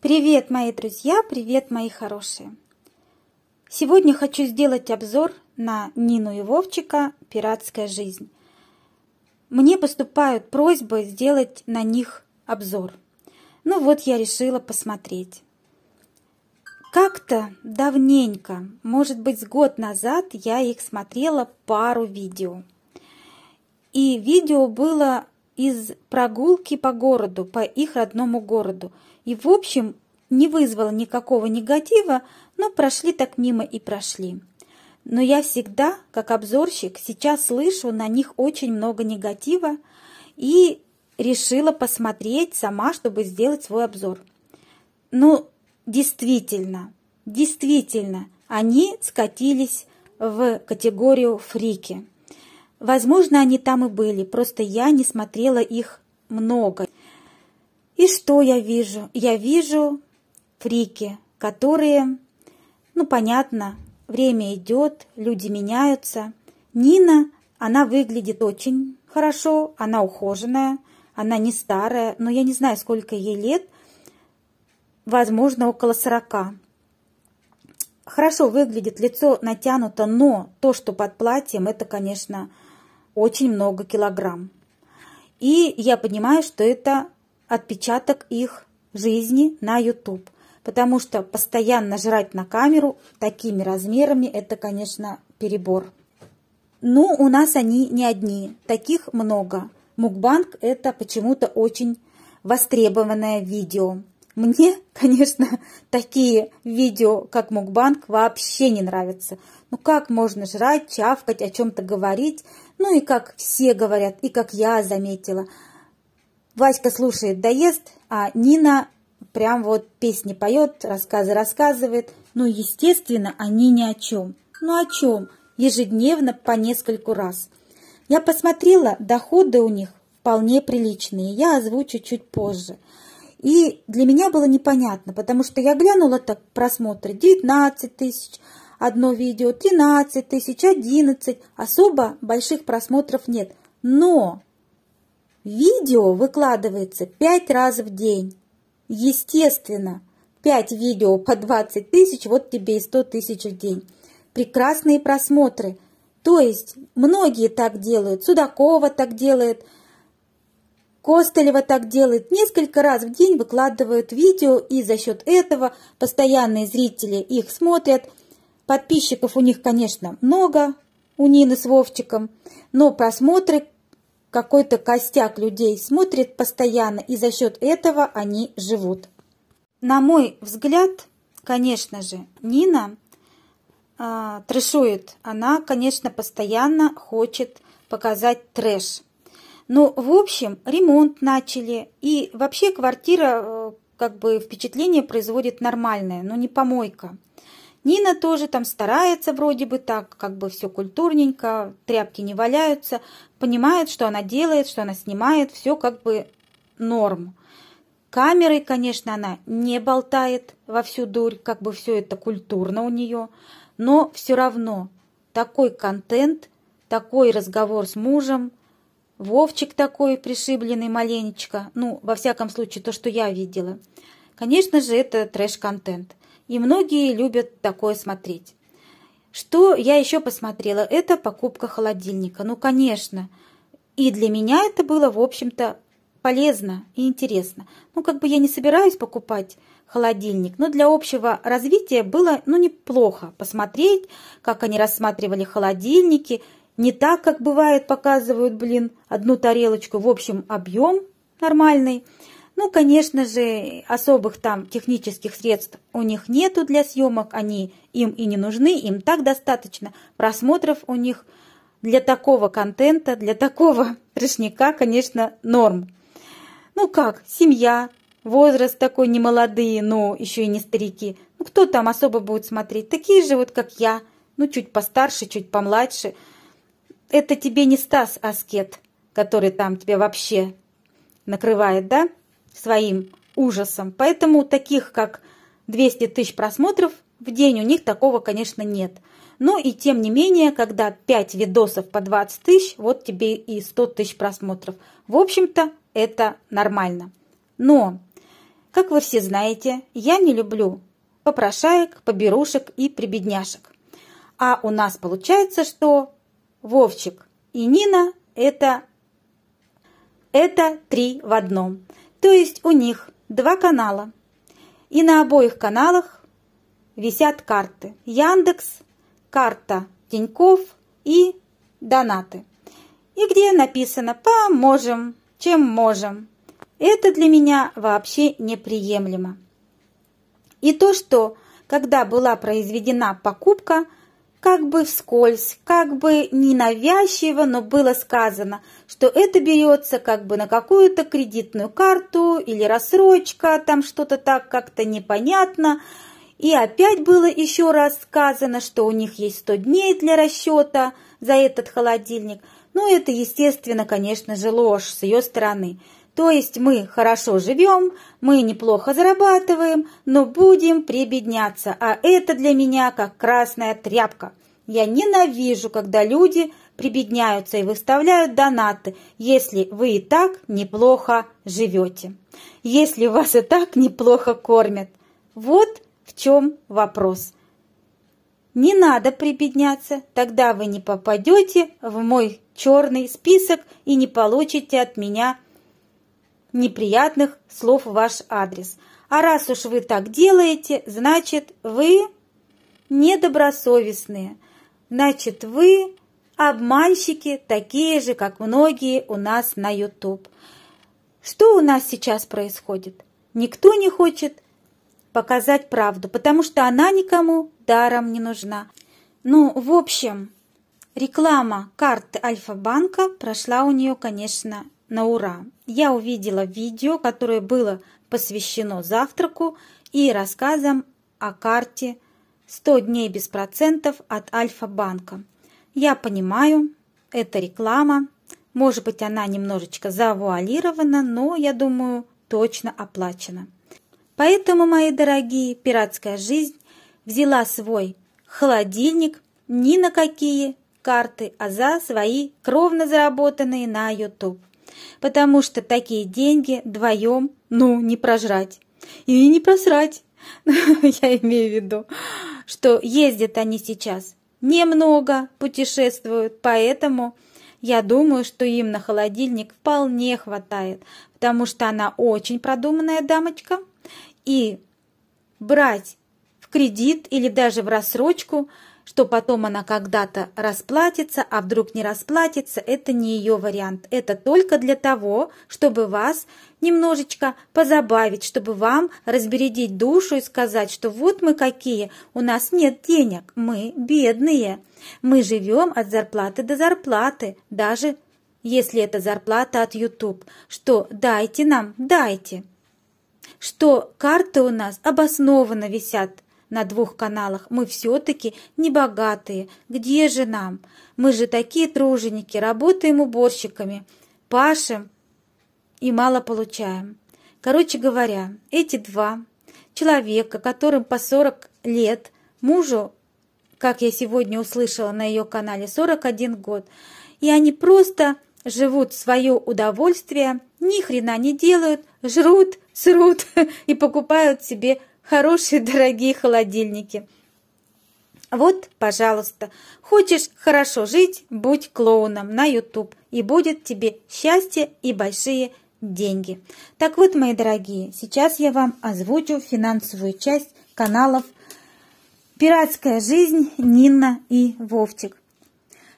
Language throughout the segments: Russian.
Привет, мои друзья! Привет, мои хорошие! Сегодня хочу сделать обзор на Нину и Вовчика «Пиратская жизнь». Мне поступают просьбы сделать на них обзор. Ну вот я решила посмотреть. Как-то давненько, может быть, с год назад я их смотрела пару видео. И видео было из прогулки по городу, по их родному городу, и, в общем, не вызвало никакого негатива, но прошли так мимо и прошли. Но я всегда, как обзорщик, сейчас слышу на них очень много негатива и решила посмотреть сама, чтобы сделать свой обзор. Ну, действительно, действительно, они скатились в категорию фрики. Возможно, они там и были, просто я не смотрела их много. И что я вижу? Я вижу фрики, которые, ну, понятно, время идет, люди меняются. Нина, она выглядит очень хорошо, она ухоженная, она не старая, но я не знаю, сколько ей лет, возможно, около сорока. Хорошо выглядит, лицо натянуто, но то, что под платьем, это, конечно, очень много килограмм. И я понимаю, что это отпечаток их жизни на YouTube. Потому что постоянно жрать на камеру такими размерами, это, конечно, перебор. Ну, у нас они не одни, таких много. Мукбанк – это почему-то очень востребованное видео. Мне, конечно, такие видео, как мукбанк, вообще не нравятся. Ну как можно жрать, чавкать, о чем-то говорить – ну и как все говорят, и как я заметила. Васька слушает, доест, а Нина прям вот песни поет, рассказы рассказывает. Ну, естественно, они ни о чем. Ну, о чем? Ежедневно по нескольку раз. Я посмотрела, доходы у них вполне приличные. Я озвучу чуть позже. И для меня было непонятно, потому что я глянула так просмотры 19 тысяч, одно видео, 13 тысяч, 11. Особо больших просмотров нет. Но видео выкладывается 5 раз в день. Естественно, 5 видео по 20 тысяч, вот тебе и 100 тысяч в день. Прекрасные просмотры. То есть многие так делают, Судакова так делает, Костылева так делает, несколько раз в день выкладывают видео, и за счет этого постоянные зрители их смотрят, Подписчиков у них, конечно, много, у Нины с Вовчиком, но просмотры какой-то костяк людей смотрит постоянно, и за счет этого они живут. На мой взгляд, конечно же, Нина э, а, трэшует. Она, конечно, постоянно хочет показать трэш. Но, ну, в общем, ремонт начали, и вообще квартира э, как бы впечатление производит нормальное, но не помойка. Нина тоже там старается вроде бы так, как бы все культурненько, тряпки не валяются, понимает, что она делает, что она снимает, все как бы норм. Камерой, конечно, она не болтает во всю дурь, как бы все это культурно у нее, но все равно такой контент, такой разговор с мужем, Вовчик такой пришибленный маленечко, ну, во всяком случае, то, что я видела. Конечно же, это трэш-контент – и многие любят такое смотреть. Что я еще посмотрела? Это покупка холодильника. Ну, конечно. И для меня это было, в общем-то, полезно и интересно. Ну, как бы я не собираюсь покупать холодильник, но для общего развития было, ну, неплохо посмотреть, как они рассматривали холодильники. Не так, как бывает, показывают, блин, одну тарелочку в общем объем нормальный – ну, конечно же, особых там технических средств у них нету для съемок, они им и не нужны, им так достаточно. Просмотров у них для такого контента, для такого трешника, конечно, норм. Ну как, семья, возраст такой не молодые, но еще и не старики. Ну кто там особо будет смотреть? Такие же вот, как я. Ну чуть постарше, чуть помладше. Это тебе не Стас Аскет, который там тебе вообще накрывает, да? своим ужасом. Поэтому таких, как 200 тысяч просмотров в день, у них такого, конечно, нет. Но ну и тем не менее, когда 5 видосов по 20 тысяч, вот тебе и 100 тысяч просмотров. В общем-то, это нормально. Но, как вы все знаете, я не люблю попрошаек, поберушек и прибедняшек. А у нас получается, что Вовчик и Нина – это, это три в одном. То есть у них два канала. И на обоих каналах висят карты. Яндекс, карта Тиньков и донаты. И где написано «Поможем, чем можем». Это для меня вообще неприемлемо. И то, что когда была произведена покупка – как бы вскользь, как бы ненавязчиво, но было сказано, что это берется как бы на какую-то кредитную карту или рассрочка, там что-то так как-то непонятно. И опять было еще раз сказано, что у них есть 100 дней для расчета за этот холодильник. Ну это, естественно, конечно же, ложь с ее стороны – то есть мы хорошо живем, мы неплохо зарабатываем, но будем прибедняться, а это для меня как красная тряпка. Я ненавижу, когда люди прибедняются и выставляют донаты, если вы и так неплохо живете, если вас и так неплохо кормят. Вот в чем вопрос. Не надо прибедняться, тогда вы не попадете в мой черный список и не получите от меня неприятных слов в ваш адрес. А раз уж вы так делаете, значит, вы недобросовестные, значит, вы обманщики, такие же, как многие у нас на YouTube. Что у нас сейчас происходит? Никто не хочет показать правду, потому что она никому даром не нужна. Ну, в общем, реклама карты Альфа-банка прошла у нее, конечно, на ура. Я увидела видео, которое было посвящено завтраку и рассказам о карте «100 дней без процентов» от Альфа-банка. Я понимаю, это реклама, может быть, она немножечко завуалирована, но, я думаю, точно оплачена. Поэтому, мои дорогие, пиратская жизнь взяла свой холодильник ни на какие карты, а за свои кровно заработанные на YouTube потому что такие деньги вдвоем, ну, не прожрать. И не просрать, я имею в виду, что ездят они сейчас немного, путешествуют, поэтому я думаю, что им на холодильник вполне хватает, потому что она очень продуманная дамочка, и брать в кредит или даже в рассрочку – что потом она когда-то расплатится, а вдруг не расплатится, это не ее вариант. Это только для того, чтобы вас немножечко позабавить, чтобы вам разбередить душу и сказать, что вот мы какие, у нас нет денег, мы бедные. Мы живем от зарплаты до зарплаты, даже если это зарплата от YouTube, что дайте нам, дайте. Что карты у нас обоснованно висят на двух каналах, мы все-таки не богатые. Где же нам? Мы же такие труженики, работаем уборщиками, пашем и мало получаем. Короче говоря, эти два человека, которым по 40 лет, мужу, как я сегодня услышала на ее канале, 41 год, и они просто живут в свое удовольствие, ни хрена не делают, жрут, срут и покупают себе хорошие дорогие холодильники. Вот, пожалуйста, хочешь хорошо жить, будь клоуном на YouTube, и будет тебе счастье и большие деньги. Так вот, мои дорогие, сейчас я вам озвучу финансовую часть каналов «Пиратская жизнь» Нина и Вовчик.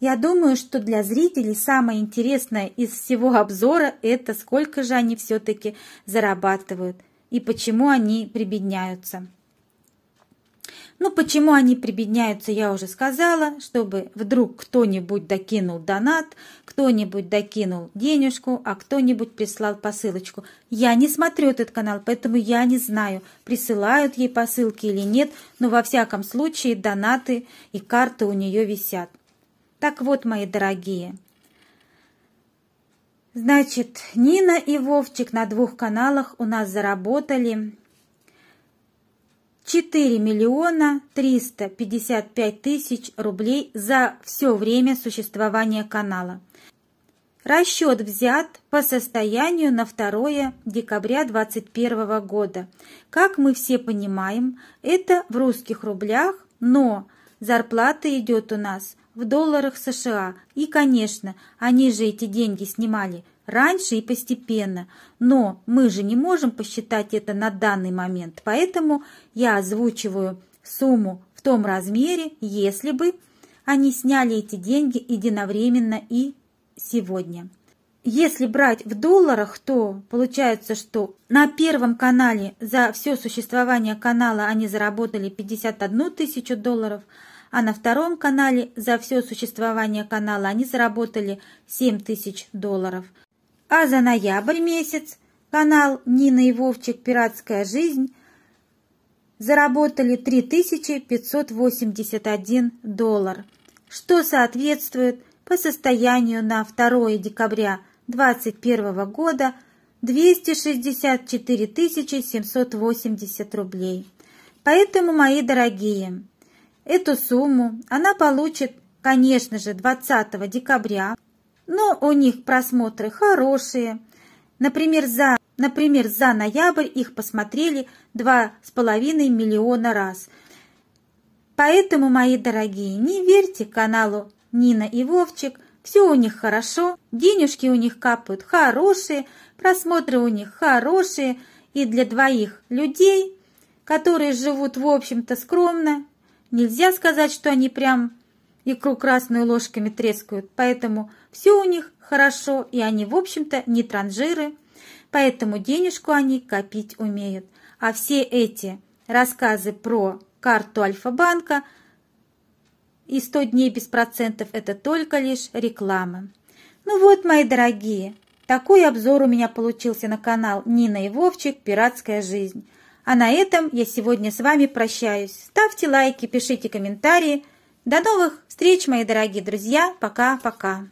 Я думаю, что для зрителей самое интересное из всего обзора – это сколько же они все-таки зарабатывают – и почему они прибедняются. Ну, почему они прибедняются, я уже сказала, чтобы вдруг кто-нибудь докинул донат, кто-нибудь докинул денежку, а кто-нибудь прислал посылочку. Я не смотрю этот канал, поэтому я не знаю, присылают ей посылки или нет, но во всяком случае донаты и карты у нее висят. Так вот, мои дорогие, Значит, Нина и Вовчик на двух каналах у нас заработали 4 миллиона 355 тысяч рублей за все время существования канала. Расчет взят по состоянию на 2 декабря 2021 года. Как мы все понимаем, это в русских рублях, но зарплата идет у нас в долларах США. И, конечно, они же эти деньги снимали раньше и постепенно. Но мы же не можем посчитать это на данный момент, поэтому я озвучиваю сумму в том размере, если бы они сняли эти деньги единовременно и сегодня. Если брать в долларах, то получается, что на Первом канале за все существование канала они заработали 51 тысячу долларов – а на втором канале за все существование канала они заработали 7 тысяч долларов. А за ноябрь месяц канал «Нина и Вовчик. Пиратская жизнь» заработали 3581 доллар, что соответствует по состоянию на 2 декабря 2021 года 264 780 рублей. Поэтому, мои дорогие, Эту сумму она получит, конечно же, 20 декабря, но у них просмотры хорошие. Например, за, например, за ноябрь их посмотрели 2,5 миллиона раз. Поэтому, мои дорогие, не верьте каналу Нина и Вовчик, все у них хорошо, денежки у них капают хорошие, просмотры у них хорошие, и для двоих людей, которые живут, в общем-то, скромно, Нельзя сказать, что они прям икру красную ложками трескают, поэтому все у них хорошо, и они, в общем-то, не транжиры, поэтому денежку они копить умеют. А все эти рассказы про карту Альфа-банка и 100 дней без процентов – это только лишь реклама. Ну вот, мои дорогие, такой обзор у меня получился на канал Нина и Вовчик «Пиратская жизнь». А на этом я сегодня с вами прощаюсь. Ставьте лайки, пишите комментарии. До новых встреч, мои дорогие друзья. Пока-пока.